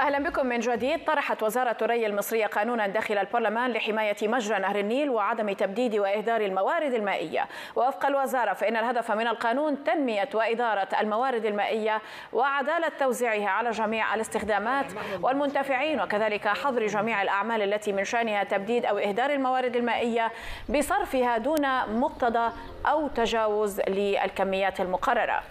اهلا بكم من جديد طرحت وزاره الري المصريه قانونا داخل البرلمان لحمايه مجرى نهر النيل وعدم تبديد واهدار الموارد المائيه ووفق الوزاره فان الهدف من القانون تنميه واداره الموارد المائيه وعداله توزيعها على جميع الاستخدامات والمنتفعين وكذلك حظر جميع الاعمال التي من شانها تبديد او اهدار الموارد المائيه بصرفها دون مقتضى او تجاوز للكميات المقرره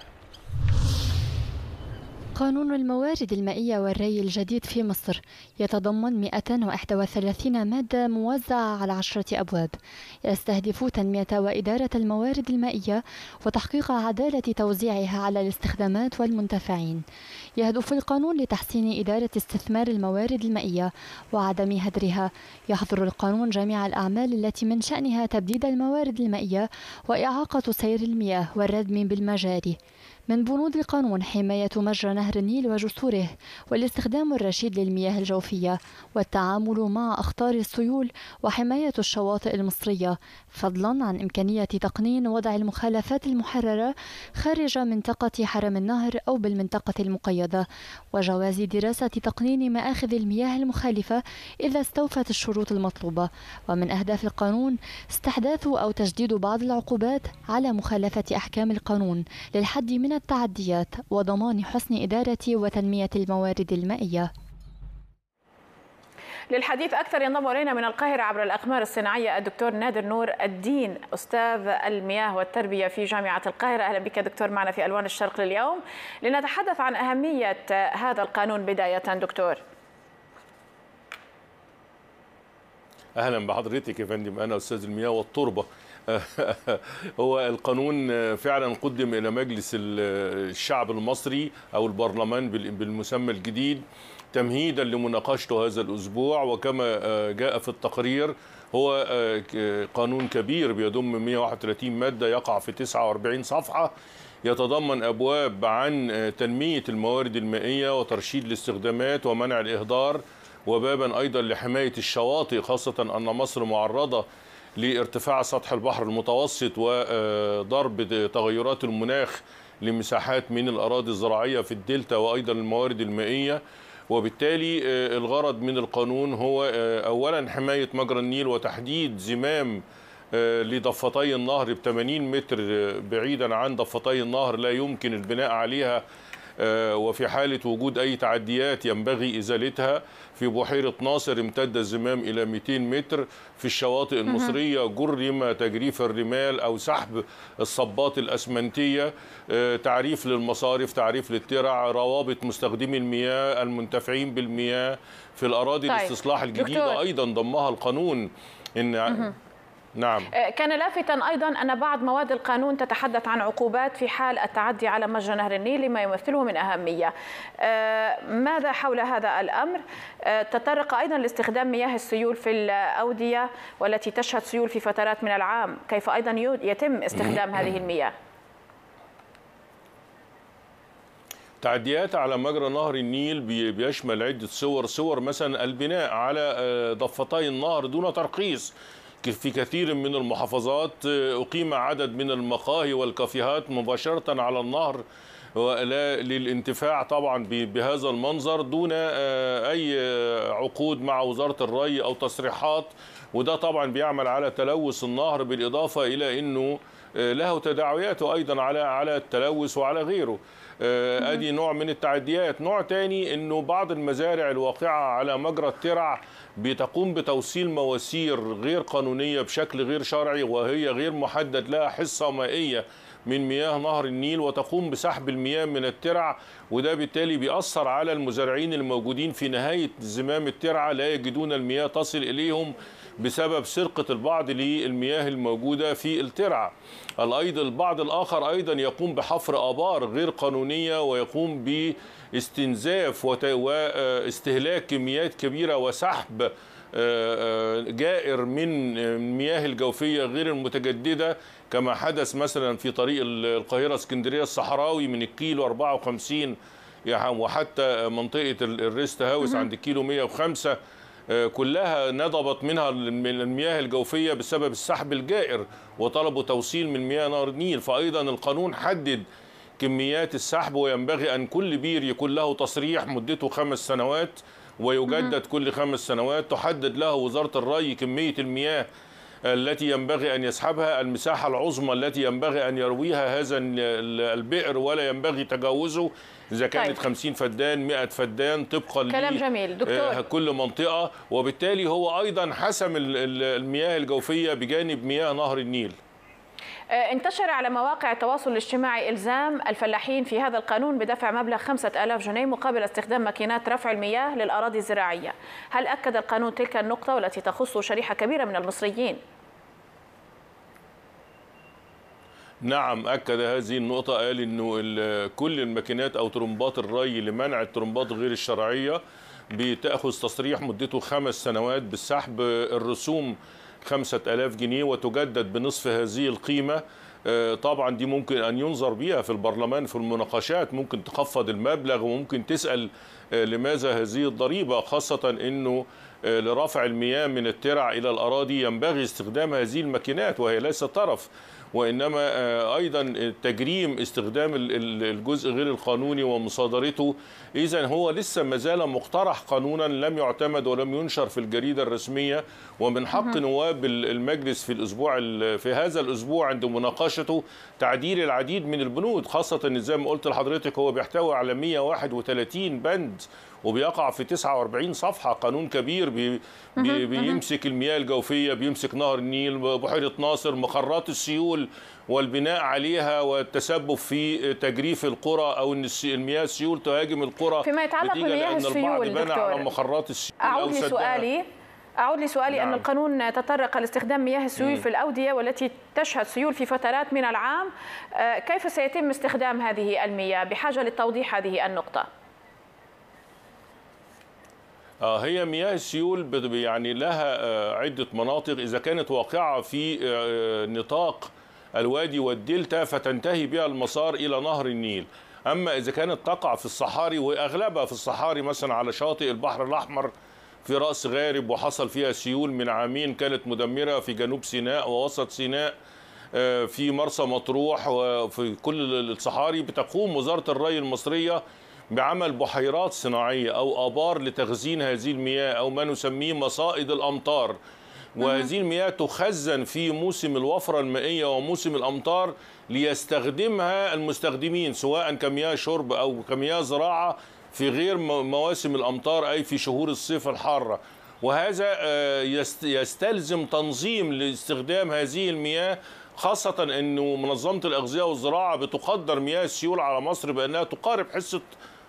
قانون الموارد المائية والري الجديد في مصر يتضمن 131 مادة موزعة على عشرة أبواب يستهدف تنمية وإدارة الموارد المائية وتحقيق عدالة توزيعها على الاستخدامات والمنتفعين يهدف القانون لتحسين إدارة استثمار الموارد المائية وعدم هدرها يحظر القانون جميع الأعمال التي من شأنها تبديد الموارد المائية وإعاقة سير المياه والردم بالمجاري من بنود القانون حماية مجرى نهر النيل وجسوره والاستخدام الرشيد للمياه الجوفية والتعامل مع أخطار السيول وحماية الشواطئ المصرية فضلا عن إمكانية تقنين وضع المخالفات المحررة خارج منطقة حرم النهر أو بالمنطقة المقيدة وجواز دراسة تقنين مآخذ المياه المخالفة إذا استوفت الشروط المطلوبة ومن أهداف القانون استحداث أو تجديد بعض العقوبات على مخالفة أحكام القانون للحد من التعديات وضمان حسن إدارة وتنمية الموارد المائية للحديث أكثر ينضم إلينا من القاهرة عبر الأقمار الصناعية الدكتور نادر نور الدين أستاذ المياه والتربية في جامعة القاهرة أهلا بك دكتور معنا في ألوان الشرق لليوم لنتحدث عن أهمية هذا القانون بداية دكتور أهلا بحضرتك يا فندم أنا أستاذ المياه والتربة هو القانون فعلا قدم الى مجلس الشعب المصري او البرلمان بالمسمى الجديد تمهيدا لمناقشته هذا الاسبوع وكما آه، جاء في التقرير هو آه، قانون كبير بيضم 131 ماده يقع في 49 صفحه يتضمن ابواب عن آه، تنميه الموارد المائيه وترشيد الاستخدامات ومنع الاهدار وبابا ايضا لحمايه الشواطئ خاصه ان مصر معرضه لارتفاع سطح البحر المتوسط وضرب تغيرات المناخ لمساحات من الأراضي الزراعية في الدلتا وأيضا الموارد المائية وبالتالي آه، الغرض من القانون هو آه، أولا حماية مجرى النيل وتحديد زمام آه، لضفتي النهر ب 80 متر بعيدا عن ضفتي النهر لا يمكن البناء عليها آه، وفي حالة وجود أي تعديات ينبغي إزالتها في بحيرة ناصر امتد الزمام إلى 200 متر في الشواطئ المصرية جرم تجريف الرمال أو سحب الصبات الأسمنتية آه، تعريف للمصارف تعريف للترع روابط مستخدمي المياه المنتفعين بالمياه في الأراضي طيب. الاستصلاح الجديدة دكتور. أيضا ضمها القانون إن نعم آه، كان لافتا ايضا ان بعض مواد القانون تتحدث عن عقوبات في حال التعدي على مجرى نهر النيل لما يمثله من اهميه. آه، ماذا حول هذا الامر؟ آه، تطرق ايضا لاستخدام مياه السيول في الاوديه والتي تشهد سيول في فترات من العام، كيف ايضا يتم استخدام هذه المياه؟ تعديات على مجرى نهر النيل بيشمل عدة صور صور مثلا البناء على ضفتي النهر دون ترقيص في كثير من المحافظات آه، أقيم عدد من المقاهي والكافيهات مباشرة على النهر للانتفاع طبعا بهذا المنظر دون آه، أي آه، عقود مع وزارة الري أو تصريحات وده طبعا بيعمل على تلوث النهر بالإضافة إلى أنه آه، له تداعياته ايضا على على التلوث وعلى غيره آه، ادي نوع من التعديات نوع تاني انه بعض المزارع الواقعه على مجرى الترع بتقوم بتوصيل مواسير غير قانونيه بشكل غير شرعي وهي غير محدد لها حصه مائيه من مياه نهر النيل وتقوم بسحب المياه من الترع وده بالتالي بيأثر على المزارعين الموجودين في نهاية زمام الترعة لا يجدون المياه تصل إليهم بسبب سرقة البعض للمياه الموجودة في الترعة الأيض البعض الآخر أيضا يقوم بحفر آبار غير قانونية ويقوم باستنزاف واستهلاك آه، كميات كبيرة وسحب آه، آه، جائر من المياه الجوفية غير المتجددة كما حدث مثلا في طريق القاهرة اسكندرية الصحراوي من الكيلو 54 وحتى منطقة الريست هاوس عند الكيلو 105 آه، كلها نضبت منها المياه الجوفية بسبب السحب الجائر وطلبوا توصيل من مياه نهر النيل فأيضا القانون حدد كميات السحب وينبغي أن كل بير يكون له تصريح مدته خمس سنوات ويجدد كل خمس سنوات تحدد له وزارة الري كمية المياه التي ينبغي أن يسحبها المساحة العظمى التي ينبغي أن يرويها هذا البئر ولا ينبغي تجاوزه إذا كانت طيب. 50 فدان 100 فدان طبقا كلام جميل دكتور آه، كل منطقة وبالتالي هو أيضا حسم المياه الجوفية بجانب مياه نهر النيل آه، انتشر على مواقع التواصل الاجتماعي إلزام الفلاحين في هذا القانون بدفع مبلغ 5000 جنيه مقابل استخدام ماكينات رفع المياه للأراضي الزراعية هل أكد القانون تلك النقطة والتي تخص شريحة كبيرة من المصريين؟ نعم اكد هذه النقطه قال انه كل الماكينات او طرمبات الري لمنع الطرمبات غير الشرعيه بتاخذ تصريح مدته خمس سنوات بسحب الرسوم 5000 جنيه وتجدد بنصف هذه القيمة آه، طبعا دي ممكن ان ينظر بها في البرلمان في المناقشات ممكن تخفض المبلغ وممكن تسال آه، لماذا هذه الضريبه خاصه انه آه، لرفع المياه من الترع الى الاراضي ينبغي استخدام هذه الماكينات وهي ليست طرف وإنما آه، أيضا تجريم استخدام الجزء غير القانوني ومصادرته إذا هو لسه ما زال مقترح قانونا لم يعتمد ولم ينشر في الجريدة الرسمية ومن حق نواب المجلس في الأسبوع في هذا الأسبوع عند مناقشته تعديل العديد من البنود خاصة زي ما قلت لحضرتك هو بيحتوي على 131 بند وبيقع في 49 صفحه قانون كبير بي بي بيمسك المياه الجوفيه بيمسك نهر النيل بحيره ناصر مقرات السيول والبناء عليها والتسبب في تجريف القرى او ان المياه السيول تهاجم القرى فيما يتعلق بمياه السيول دكتور اعود لسؤالي أعود لسؤالي نعم. أن القانون تطرق لاستخدام مياه السيول في الأودية والتي تشهد سيول في فترات من العام آه، كيف سيتم استخدام هذه المياه بحاجة للتوضيح هذه النقطة آه، هي مياه السيول يعني لها آه، عدة مناطق إذا كانت واقعة في آه، نطاق الوادي والدلتا فتنتهي بها المسار إلى نهر النيل أما إذا كانت تقع في الصحاري وأغلبها في الصحاري مثلا على شاطئ البحر الأحمر في رأس غارب وحصل فيها سيول من عامين كانت مدمرة في جنوب سيناء ووسط سيناء في مرسى مطروح وفي كل الصحاري بتقوم وزارة الري المصرية بعمل بحيرات صناعية أو آبار لتخزين هذه المياه أو ما نسميه مصائد الأمطار وهذه المياه تخزن في موسم الوفرة المائية وموسم الأمطار ليستخدمها المستخدمين سواء كمياه شرب أو كمياه زراعة في غير مواسم الأمطار أي في شهور الصيف الحارة وهذا آه، يستلزم تنظيم لاستخدام هذه المياه خاصة أنه منظمة الأغذية والزراعة بتقدر مياه السيول على مصر بأنها تقارب حصة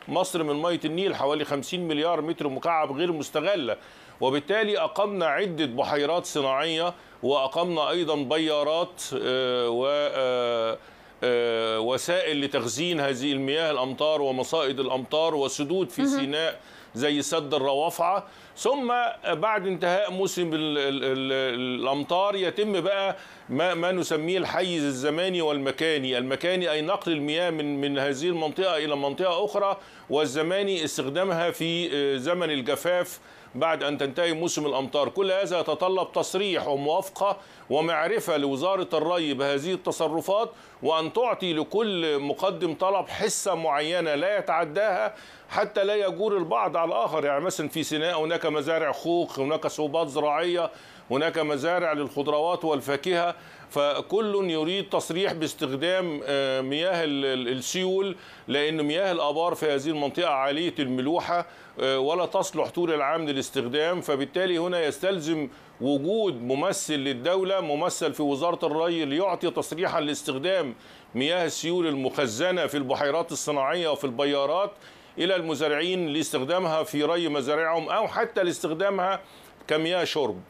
مصر من مية النيل حوالي 50 مليار متر مكعب غير مستغلة وبالتالي أقمنا عدة بحيرات صناعية وأقمنا أيضا بيارات آه، و آه، آه، وسائل لتخزين هذه المياه الأمطار ومصائد الأمطار وسدود في سيناء زي سد الروافعه ثم بعد انتهاء موسم الامطار يتم بقى ما ما نسميه الحيز الزماني والمكاني، المكاني اي نقل المياه من من هذه المنطقه الى منطقه اخرى والزماني استخدامها في آه، زمن الجفاف بعد أن تنتهي موسم الأمطار كل هذا يتطلب تصريح وموافقة ومعرفة لوزارة الري بهذه التصرفات وأن تعطي لكل مقدم طلب حصة معينة لا يتعداها حتى لا يجور البعض على الآخر يعني مثلا في سيناء هناك مزارع خوخ هناك صوبات زراعية هناك مزارع للخضروات والفاكهة فكل يريد تصريح باستخدام آه، مياه السيول لأن مياه الآبار في هذه المنطقة عالية الملوحة آه، ولا تصلح طول العام للاستخدام فبالتالي هنا يستلزم وجود ممثل للدولة ممثل في وزارة الري ليعطي تصريحا لاستخدام مياه السيول المخزنة في البحيرات الصناعية وفي البيارات إلى المزارعين لاستخدامها في ري مزارعهم أو حتى لاستخدامها كمياه شرب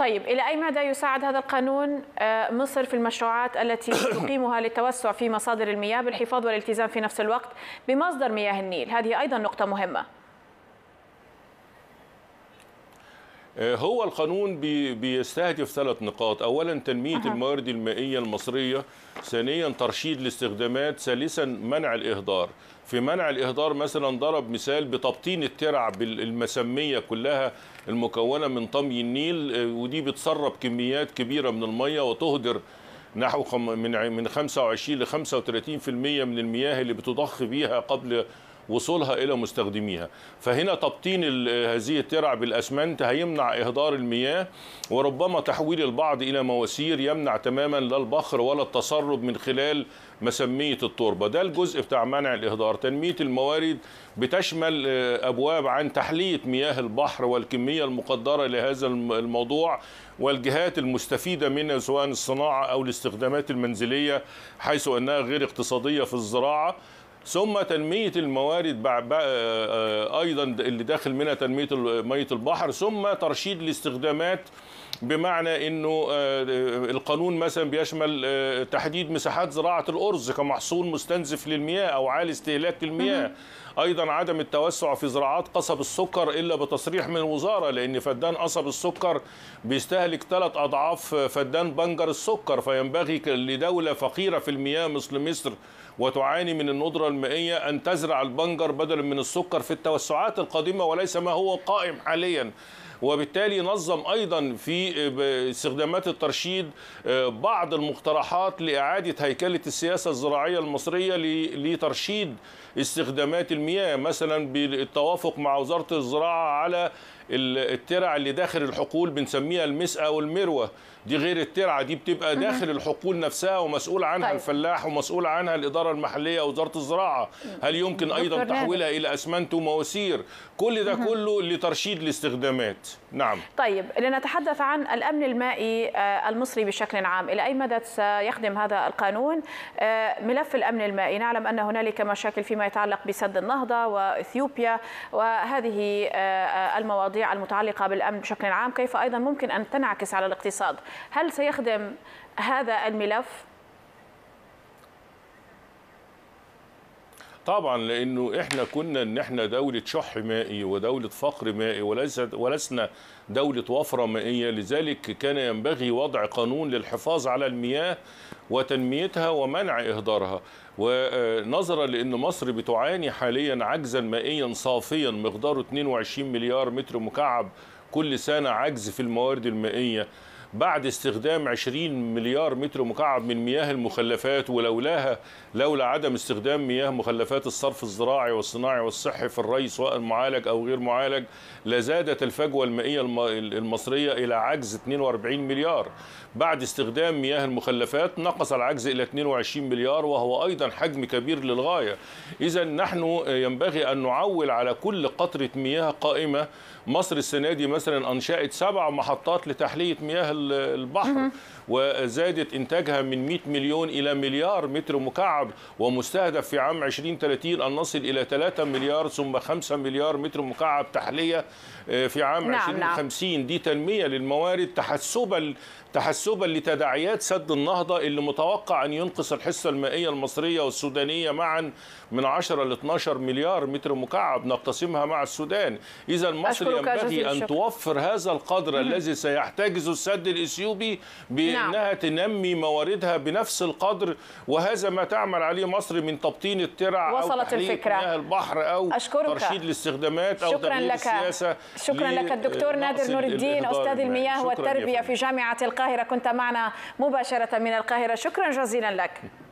طيب إلى أي مدى يساعد هذا القانون آه، مصر في المشروعات التي تقيمها للتوسع في مصادر المياه بالحفاظ والالتزام في نفس الوقت بمصدر مياه النيل هذه أيضا نقطة مهمة آه، هو القانون بيستهدف ثلاث نقاط اولا تنميه أه. الموارد المائيه المصريه ثانيا ترشيد الاستخدامات ثالثا منع الاهدار في منع الاهدار مثلا ضرب مثال بتبطين الترع بالمسميه كلها المكونه من طمي النيل آه، ودي بتسرب كميات كبيره من الميه وتهدر نحو من من 25 ل 35% من المياه اللي بتضخ بيها قبل وصولها الى مستخدميها فهنا تبطين هذه الترع بالاسمنت هيمنع اهدار المياه وربما تحويل البعض الى مواسير يمنع تماما لا البخر ولا التسرب من خلال مسميه التربه ده الجزء بتاع منع الاهدار تنميه الموارد بتشمل آه، ابواب عن تحليه مياه البحر والكميه المقدره لهذا الموضوع والجهات المستفيده منه سواء الصناعه او الاستخدامات المنزليه حيث انها غير اقتصاديه في الزراعه ثم تنمية الموارد آه، آه، أيضا اللي داخل منها تنمية مية البحر ثم ترشيد الاستخدامات بمعنى انه آه، آه، القانون مثلا بيشمل آه، تحديد مساحات زراعه الارز كمحصول مستنزف للمياه او عالي استهلاك للمياه ايضا عدم التوسع في زراعات قصب السكر الا بتصريح من الوزاره لان فدان قصب السكر بيستهلك ثلاث اضعاف فدان بنجر السكر فينبغي لدوله فقيره في المياه مثل مصر وتعاني من الندره المائيه ان تزرع البنجر بدلا من السكر في التوسعات القادمه وليس ما هو قائم حاليا وبالتالي نظم ايضا في آه، استخدامات الترشيد آه، بعض المقترحات لاعاده هيكله السياسه الزراعيه المصريه لترشيد استخدامات المياه مثلا بالتوافق مع وزاره الزراعه على الترع اللي داخل الحقول بنسميها او والمروه دي غير الترعه دي بتبقى داخل الحقول نفسها ومسؤول عنها طيب. الفلاح ومسؤول عنها الاداره المحليه وزاره الزراعه هل يمكن ايضا تحويلها الى اسمنت ومواسير كل ده كله لترشيد الاستخدامات نعم طيب لنتحدث عن الامن المائي آه، المصري بشكل عام الى اي مدى سيخدم هذا القانون آه، ملف الامن المائي نعلم ان هنالك مشاكل فيما يتعلق بسد النهضه واثيوبيا وهذه آه، المواضيع المواضيع المتعلقة بالأمن بشكل عام كيف أيضا ممكن أن تنعكس على الاقتصاد هل سيخدم هذا الملف طبعا لانه احنا كنا ان احنا دوله شح مائي ودوله فقر مائي وليس ولسنا دوله وفره مائيه لذلك كان ينبغي وضع قانون للحفاظ على المياه وتنميتها ومنع اهدارها ونظرا لان مصر بتعاني حاليا عجزا مائيا صافيا مقداره 22 مليار متر مكعب كل سنه عجز في الموارد المائيه بعد استخدام 20 مليار متر مكعب من مياه المخلفات ولولاها لولا عدم استخدام مياه مخلفات الصرف الزراعي والصناعي والصحي في الري سواء معالج أو غير معالج لزادت الفجوة المائية المصرية إلى عجز 42 مليار بعد استخدام مياه المخلفات نقص العجز إلى 22 مليار وهو أيضا حجم كبير للغاية إذا نحن ينبغي أن نعول على كل قطرة مياه قائمة مصر السنه دي مثلا انشات سبع محطات لتحليه مياه البحر وزادت انتاجها من 100 مليون الى مليار متر مكعب ومستهدف في عام 2030 ان نصل الى 3 مليار ثم 5 مليار متر مكعب تحليه آه، في عام نعم 2050 نعم. دي تنميه للموارد تحسبا تحسبا لتداعيات سد النهضة اللي متوقع أن ينقص الحصة المائية المصرية والسودانية معا من 10 ل 12 مليار متر مكعب نقتسمها مع السودان إذا مصر ينبغي أن توفر هذا القدر مم. الذي سيحتجزه السد الإثيوبي بأنها نعم. تنمي مواردها بنفس القدر وهذا ما تعمل عليه مصر من تبطين الترع وصلت أو الفكرة. مياه البحر أو أشكرك. ترشيد الاستخدامات أو تغيير السياسة شكرا لك الدكتور نادر نور الدين أستاذ المياه والتربية في جامعة القاهرة القاهرة كنت معنا مباشرة من القاهرة شكرا جزيلا لك